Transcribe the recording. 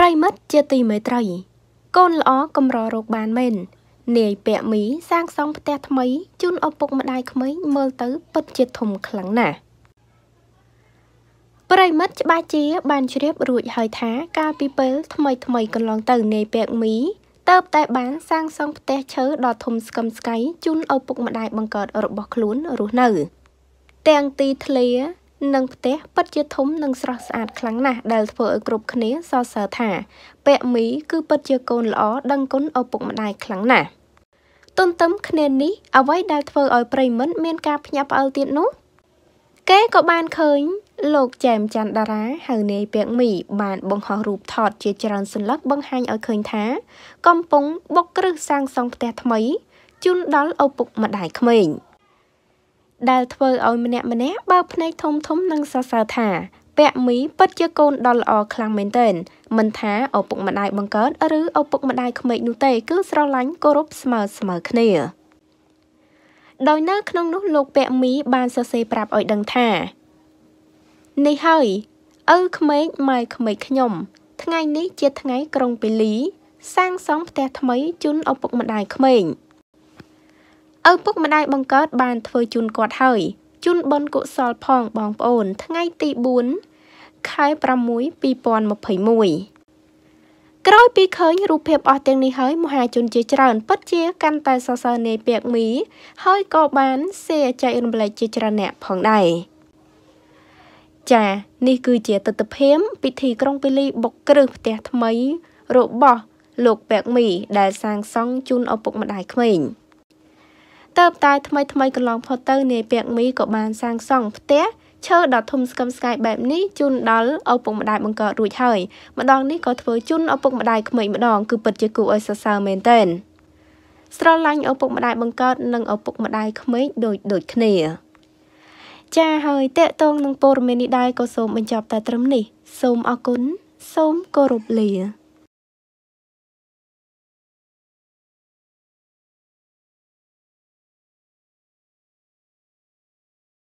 ប្រិមិត្តជាទីមេត្រី កូនល្អកម្ររោគបានមែននាយពាក់មីសាងសង់ផ្ទះថ្មីជូនឪពុកម្ដាយក្មេងមើលទៅពិតជាធំខ្លាំងណាស់ប្រិមិត្តច្បាស់ជាបានជ្រាបរួចហើយថាកាលពីពេលថ្មីថ្មីកន្លងទៅនាយពាក់មីតើបតែបានសាងសង់ផ្ទះឈើដ៏ធំស្កឹមស្កៃជូនឪពុកម្ដាយបង្កើតរបស់ខ្លួនរស់នៅ ទាំងទីធ្លានិងផ្ទះពិតជាធំនិងស្រស់ស្អាតខ្លាំងណាស់ដែលធ្វើឲ្យគ្រប់គ្នាសរសើរថាពាក់មីគឺពិតជាកូនល្អដឹងគុណឪពុកម្ដាយខ្លាំងណាស់ទន្ទឹមគ្នានេះអ្វីដែលធ្វើឲ្យប្រិមិត្តមានការភ្ញាក់ផ្អើលទៀតនោះ គេក៏បានឃើញលោកចែមច័ន្ទតារាហៅនាយពាក់មី បានបង្ហោះរូបថតជាច្រើនសន្លឹកបង្ហាញឲ្យឃើញថាកំពុងបុកគ្រឹះសាងសង់ផ្ទះថ្មីជូនដល់ឪពុកម្ដាយក្មេង។ដែលធ្វើឲ្យម្នាក់ម្នាក់បើកភ្នែកធំធំនិងសរសើរថាពាក់មីពិតជាកូនដ៏ល្អខ្លាំងមែនទែនមិនថាឪពុកម្ដាយបង្កើតឬឪពុកម្ដាយក្មេកនោះទេ គឺស្រឡាញ់គោរពស្មើស្មើគ្នាដោយនៅក្នុងនោះ លោកពាក់មី បានសរសេរប្រាប់ឲ្យដឹងថានេះហើយឪក្មេកម៉ែក្មេកខ្ញុំ ថ្ងៃនេះ ជាថ្ងៃក្រុងពេលី សាងសង់ផ្ទះថ្មីជូនឪពុកម្ដាយក្មេកឪពុកម្ដាយបង្កើតបានធ្វើជូនគាត់ហើយជូនបុណ្យកុសលផងបងប្អូនថ្ងៃទី4ខែ6 2021ក្រោយពីឃើញរូបភាពអស់ទាំងនេះហើយ មហាជនជាច្រើនពិតជាកាន់តែសរសើរនាយពាក្យមីហើយក៏បានសេចក្ដីរំលែកជាច្រើនអ្នកផងដែរចានេះគឺជាទស្សនវិជ្ជាពិធីក្រុងពេលីបុកគ្រឹះផ្ទះថ្មីរបស់លោកពាក់មីដែលសាងសង់ជូនឪពុកម្ដាយក្មេង។ទៅតែថ្មីថ្មីកន្លងផុតទៅ នាយពាក់មីក៏បានសាងសង់ផ្ទះឈើដ៏ធំស្កឹមស្កាយបែបនេះជូនដល់ឪពុកម្ដាយបង្កើតរួចហើយម្ដងនេះក៏ធ្វើជូនឪពុកម្ដាយក្មេងម្ដងគឺពិតជាគួរឲ្យសរសើរមែនទែនស្រឡាញ់ឪពុកម្ដាយបង្កើតនិងឪពុកម្ដាយក្មេងដូចដូចគ្នាចាហើយតកតងនឹងព័ត៌មាននេះដែរក៏សូមបញ្ចប់តែត្រឹមនេះសូមអរគុណសូមគោរពលា